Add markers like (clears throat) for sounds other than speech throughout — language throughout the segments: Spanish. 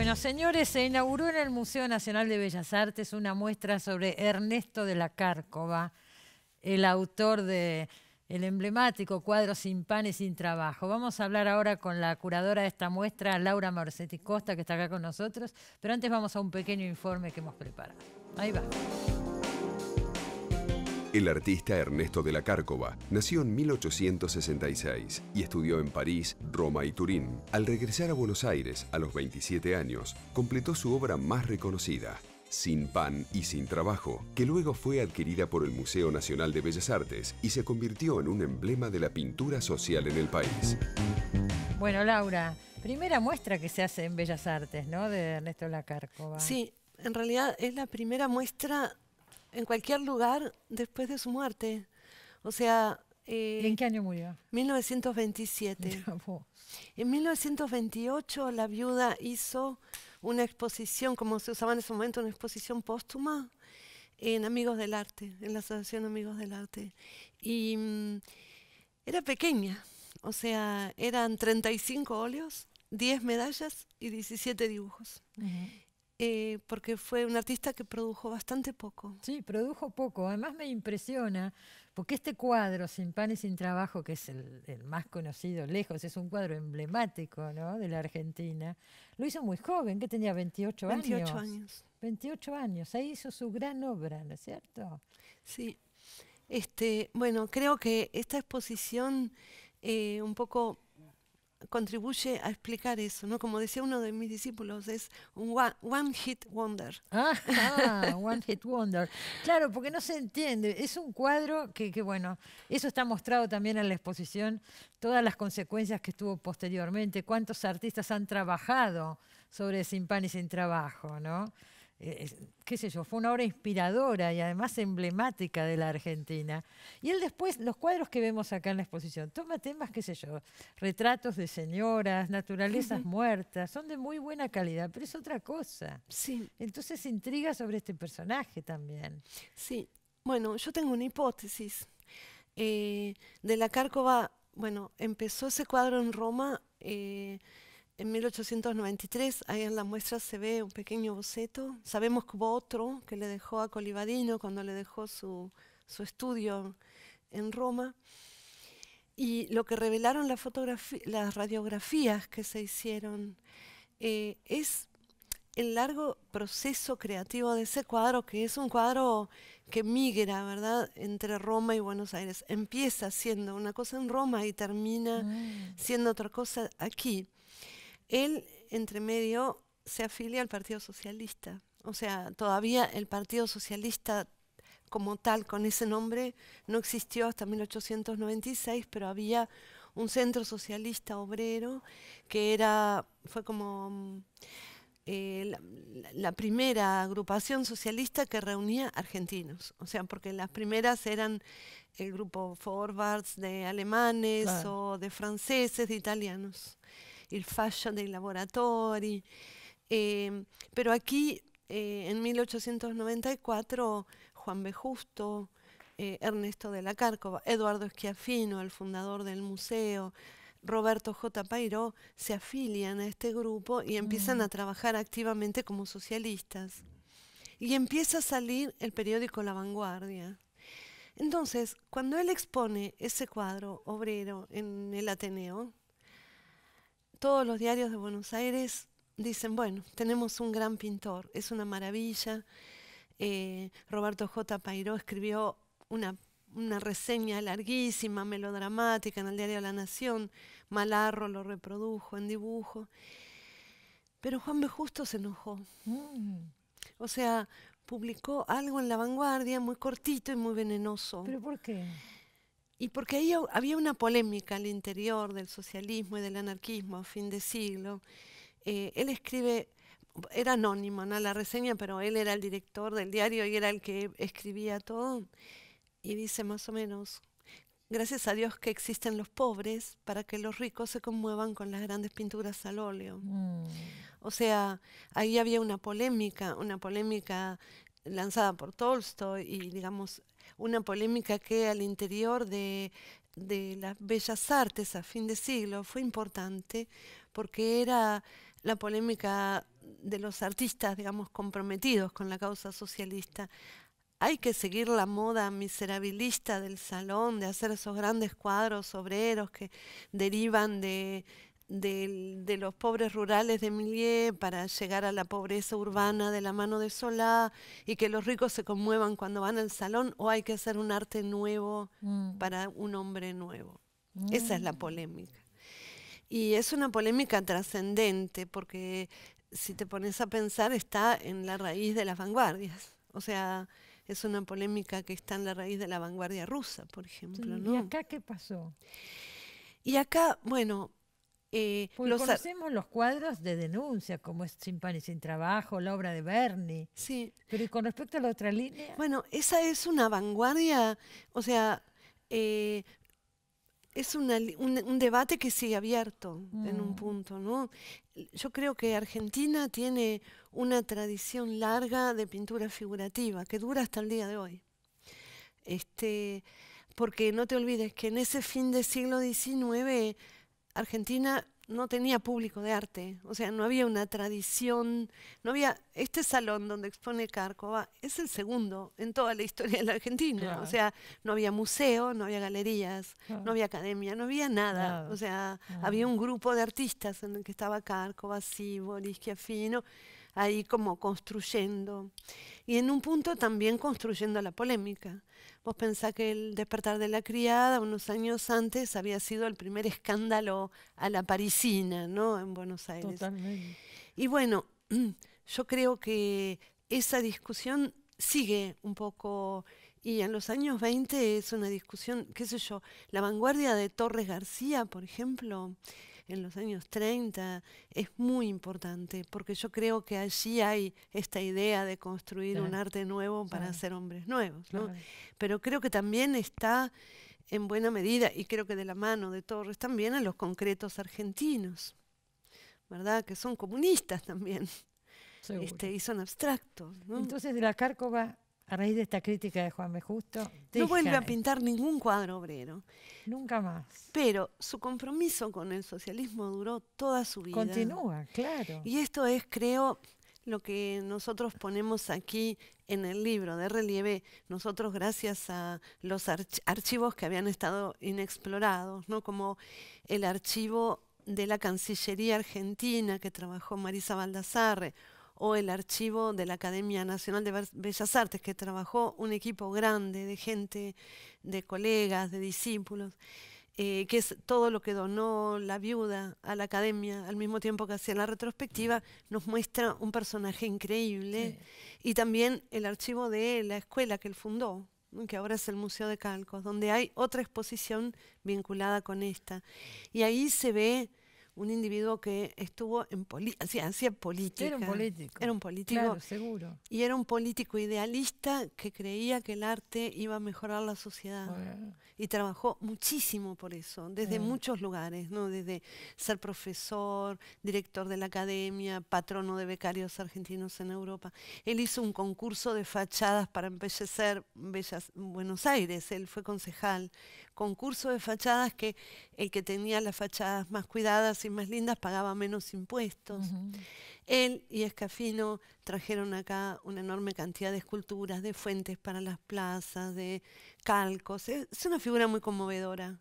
Bueno, señores, se inauguró en el Museo Nacional de Bellas Artes una muestra sobre Ernesto de la Cárcova, el autor de el emblemático cuadro Sin pan y sin trabajo. Vamos a hablar ahora con la curadora de esta muestra, Laura Morcetti Costa, que está acá con nosotros, pero antes vamos a un pequeño informe que hemos preparado. Ahí va. El artista Ernesto de la Cárcova nació en 1866 y estudió en París, Roma y Turín. Al regresar a Buenos Aires a los 27 años, completó su obra más reconocida, Sin pan y sin trabajo, que luego fue adquirida por el Museo Nacional de Bellas Artes y se convirtió en un emblema de la pintura social en el país. Bueno, Laura, primera muestra que se hace en Bellas Artes, ¿no? De Ernesto de la Cárcova. Sí, en realidad es la primera muestra en cualquier lugar después de su muerte. O sea... en eh, qué año murió? 1927. (laughs) En 1928 la viuda hizo una exposición, como se usaba en ese momento, una exposición póstuma en Amigos del Arte, en la Asociación Amigos del Arte. Y mm, era pequeña, o sea, eran 35 óleos, 10 medallas y 17 dibujos. Eh, porque fue un artista que produjo bastante poco. Sí, produjo poco. Además me impresiona, porque este cuadro, Sin Pan y Sin Trabajo, que es el, más conocido lejos, es un cuadro emblemático de la Argentina, lo hizo muy joven, que tenía 28, años. 28 años. 28 años, ahí hizo su gran obra, ¿no es cierto? Sí. Este, bueno, creo que esta exposición eh, un poco contribuye a explicar eso, ¿no? Como decía uno de mis discípulos, es un one, hit wonder. (laughs) Ah, ah, one hit wonder. Claro, porque no se entiende. Es un cuadro que, que, bueno, eso está mostrado también en la exposición, todas las consecuencias que tuvo posteriormente, cuántos artistas han trabajado sobre Sin Pan y Sin Trabajo, ¿no? Eh, qué sé yo, fue una obra inspiradora y además emblemática de la Argentina. Y él después, los cuadros que vemos acá en la exposición, toma temas, qué sé yo, retratos de señoras, naturalezas muertas, son de muy buena calidad, pero es otra cosa. Sí. Entonces intriga sobre este personaje también. Sí. Bueno, yo tengo una hipótesis. Eh, de la Cárcova, bueno, empezó ese cuadro en Roma. Eh, en 1893, ahí en la muestra se ve un pequeño boceto. Sabemos que hubo otro que le dejó a Colivadino cuando le dejó su, su estudio en Roma. Y lo que revelaron las radiografías que se hicieron eh, es el largo proceso creativo de ese cuadro, que es un cuadro que migra, ¿verdad?, entre Roma y Buenos Aires. Empieza siendo una cosa en Roma y termina mm. siendo otra cosa aquí. Él, entre medio, se afilia al Partido Socialista. O sea, todavía el Partido Socialista como tal, con ese nombre, no existió hasta 1896, pero había un centro socialista obrero que era, fue como mm, eh, la, primera agrupación socialista que reunía argentinos. O sea, porque las primeras eran el grupo Forwards de alemanes o de franceses, de italianos il fashion dei laboratorio em, pero aquí, eh, en 1894, Juan B. Justo, eh, Ernesto de la Cárcova, Eduardo Esquiafino, el fundador del museo, Roberto J. Pairo, se afilian a este grupo y empiezan mm. a trabajar activamente como socialistas. Y empieza a salir el periódico La Vanguardia. Entonces, cuando él expone ese cuadro obrero en el Ateneo, todos los diarios de Buenos Aires dicen, bueno, tenemos un gran pintor, es una maravilla. Eh, Roberto J. Pairó escribió una, reseña larguísima, melodramática en el diario La Nación, Malarro lo reprodujo en dibujo. Pero Juan B. Justo se enojó. Mm. O sea, publicó algo en La Vanguardia muy cortito y muy venenoso. ¿Pero por qué? Y porque ahí había una polémica al interior del socialismo y del anarquismo a fin de siglo. Eh, él escribe, era anónimo ¿no? la reseña, pero él era el director del diario y era el que escribía todo. Y dice más o menos, gracias a Dios que existen los pobres para que los ricos se conmuevan con las grandes pinturas al óleo. Mm. O sea, ahí había una polémica, una polémica lanzada por Tolstoy y digamos una polémica que al interior de, las bellas artes a fin de siglo fue importante porque era la polémica de los artistas, digamos, comprometidos con la causa socialista. Hay que seguir la moda miserabilista del salón, de hacer esos grandes cuadros obreros que derivan de, de, los pobres rurales de Milieu para llegar a la pobreza urbana de la mano de Solá y que los ricos se conmuevan cuando van al salón o hay que hacer un arte nuevo mm. para un hombre nuevo. Esa es la mm. polémica. Y es una polémica trascendente porque si te pones a pensar está en la raíz de las vanguardias. O sea, es una polémica que está en la raíz de la vanguardia rusa, por ejemplo. ¿Y acá qué pasó? Y acá, bueno, eh, pues los conocemos los cuadros de denuncia, como es Sin Pan y Sin Trabajo, la obra de Bernie. Sí. Pero con respecto a la otra línea? Bueno, esa es una vanguardia, o sea, eh, es un, debate que sigue abierto en un mm. punto, ¿no? Yo creo que Argentina tiene una tradición larga de pintura figurativa que dura hasta el día de hoy. Este, porque no te olvides que en ese fin del siglo XIX Argentina no tenía público de arte, o sea, no había una tradición, no había este salón donde expone Cárcova, es el segundo en toda la historia de la Argentina, o sea, no había museo, no había galerías, no había academia, no había nada, o sea, había un grupo de artistas en el que estaba Cárcova, Sibori, Schiaffino, ahí como construyendo. Y en un punto también construyendo la polémica. Vos pensás que el despertar de la criada unos años antes había sido el primer escándalo a la parisina, ¿no? En Buenos Aires. Totalmente. Y bueno, (clears throat) yo creo que esa discusión sigue un poco y en los años 20 es una discusión, qué sé yo, la vanguardia de Torres García, por ejemplo, en los años 30 es muy importante, porque yo creo que allí hay esta idea de construir un arte nuevo para hacer hombres nuevos. Pero creo que también está en buena medida, y creo que de la mano de Torres también, a los concretos argentinos, ¿verdad? Que son comunistas también, este, y son abstractos. Entonces, de la Cárcova a raíz de esta crítica de Juan B. Justo. No vuelve a pintar ningún cuadro obrero. Nunca más. Pero su compromiso con el socialismo duró toda su vida. Continúa, claro. Y esto es, creo, lo que nosotros ponemos aquí en el libro de relieve, nosotros gracias a los archivos que habían estado inexplorados, ¿no? como el archivo de la Cancillería Argentina que trabajó Marisa Baldassarre, o el archivo de la Academia Nacional de Bellas Artes, que trabajó un equipo grande de gente, de colegas, de discípulos, eh, que es todo lo que donó la viuda a la academia, al mismo tiempo que hacía la retrospectiva, nos muestra un personaje increíble. Y también el archivo de la escuela que él fundó, que ahora es el Museo de Calcos, donde hay otra exposición vinculada con esta. Y ahí se ve un individuo que estuvo en política, hacía política. Era un político. Era un político. Claro, seguro. Y era un político idealista que creía que el arte iba a mejorar la sociedad. Y trabajó muchísimo por eso, desde eh. muchos lugares, ¿no? Desde ser profesor, director de la academia, patrono de becarios argentinos en Europa. Él hizo un concurso de fachadas para embellecer Buenos Aires, él fue concejal. Concurso de fachadas que el que tenía las fachadas más cuidadas más lindas pagaba menos impuestos. Él y Escafino trajeron acá una enorme cantidad de esculturas, de fuentes para las plazas, de calcos. Es, una figura muy conmovedora.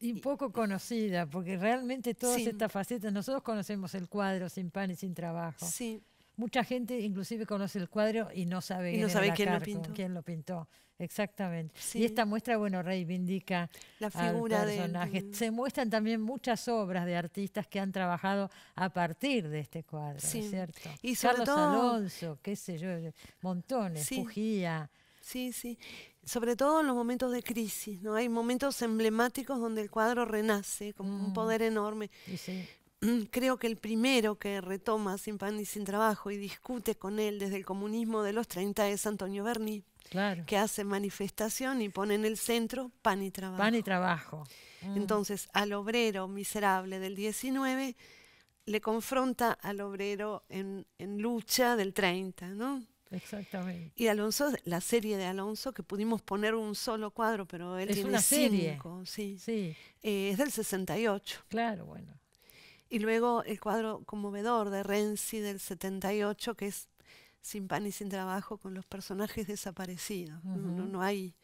Y poco conocida, porque realmente todas estas facetas, nosotros conocemos el cuadro sin pan y sin trabajo. Sí. Mucha gente inclusive conoce el cuadro y no sabe, quién, quién, lo pintó. quién, lo pintó. Exactamente. Y esta muestra, bueno, reivindica la figura Se muestran también muchas obras de artistas que han trabajado a partir de este cuadro, ¿cierto? Y Carlos Alonso, qué sé yo, montones, sí. Sí, sí. Sobre todo en los momentos de crisis, ¿no? Hay momentos emblemáticos donde el cuadro renace con un mm. poder enorme. Mm, creo que el primero que retoma Sin Pan y Sin Trabajo y discute con él desde el comunismo de los 30 es Antonio Berni, claro. que hace manifestación y pone en el centro pan y trabajo. y trabajo. Mm. Entonces, al obrero miserable del 19 le confronta al obrero en, lucha del 30, ¿no? Exactamente. Y Alonso, la serie de Alonso, que pudimos poner un solo cuadro, pero él es tiene una serie. sí. Eh, es del 68. Claro, bueno. Y luego el cuadro conmovedor de Renzi del 78, que es Sin pan y sin trabajo, con los personajes desaparecidos. no, hay.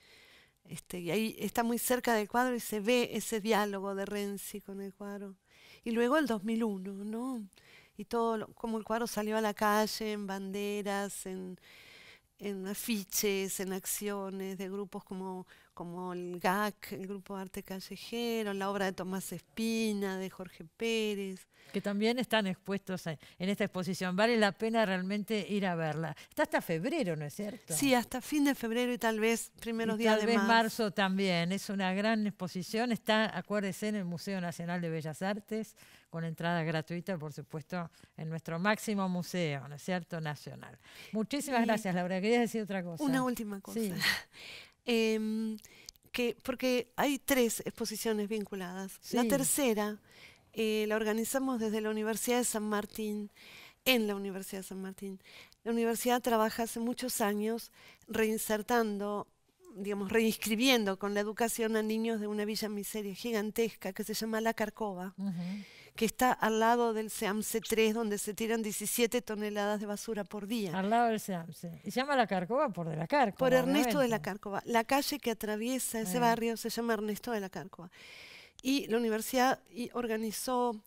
Este, y ahí está muy cerca del cuadro y se ve ese diálogo de Renzi con el cuadro. Y luego el 2001, ¿no? Y todo, como el cuadro salió a la calle en banderas, en, en afiches, en acciones de grupos como como el GAC, el Grupo de Arte Callejero, la obra de Tomás Espina, de Jorge Pérez. Que también están expuestos en, esta exposición. Vale la pena realmente ir a verla. Está hasta febrero, ¿no es cierto? Sí, hasta fin de febrero y tal vez primeros días de marzo. también. Es una gran exposición. Está, acuérdese, en el Museo Nacional de Bellas Artes, con entrada gratuita, por supuesto, en nuestro máximo museo, ¿no es cierto?, nacional. Muchísimas gracias, Laura. Querías decir otra cosa. Una última cosa. (laughs) Em, que, porque hay tres exposiciones vinculadas. La tercera eh, la organizamos desde la Universidad de San Martín, en la Universidad de San Martín. La universidad trabaja hace muchos años reinsertando digamos, reinscribiendo con la educación a niños de una villa miseria gigantesca que se llama La Carcova que está al lado del SEAMSE 3, donde se tiran 17 toneladas de basura por día. Al lado del SEAMSE. Y se llama La Cárcova por De la Cárcova. Por Ernesto de la Cárcova. La calle que atraviesa ese eh. barrio se llama Ernesto de la Cárcova. Y la universidad organizó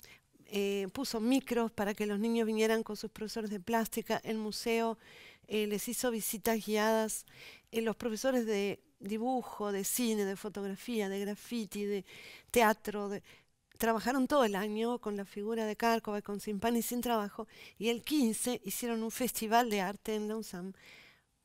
eh, puso micros para que los niños vinieran con sus profesores de plástica, el museo eh, les hizo visitas guiadas, los profesores de dibujo, de cine, de fotografía, de graffiti, de teatro, de, trabajaron todo el año con la figura de Cárcova, con Sin Pan y Sin Trabajo, y el 15 hicieron un festival de arte en Lausanne.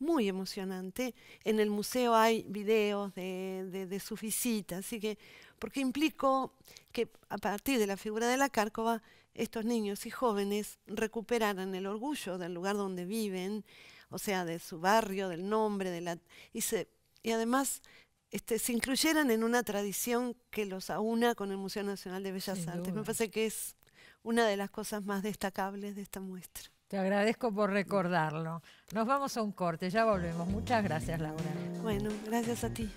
muy emocionante. En el museo hay videos de, su visita, así que, porque implicó que a partir de la figura de la Cárcova, estos niños y jóvenes recuperaran el orgullo del lugar donde viven, o sea, de su barrio, del nombre, de la, y, y además este, se incluyeran en una tradición que los aúna con el Museo Nacional de Bellas Artes. Me parece que es una de las cosas más destacables de esta muestra. Te agradezco por recordarlo. Nos vamos a un corte, ya volvemos. Muchas gracias, Laura. Bueno, gracias a ti.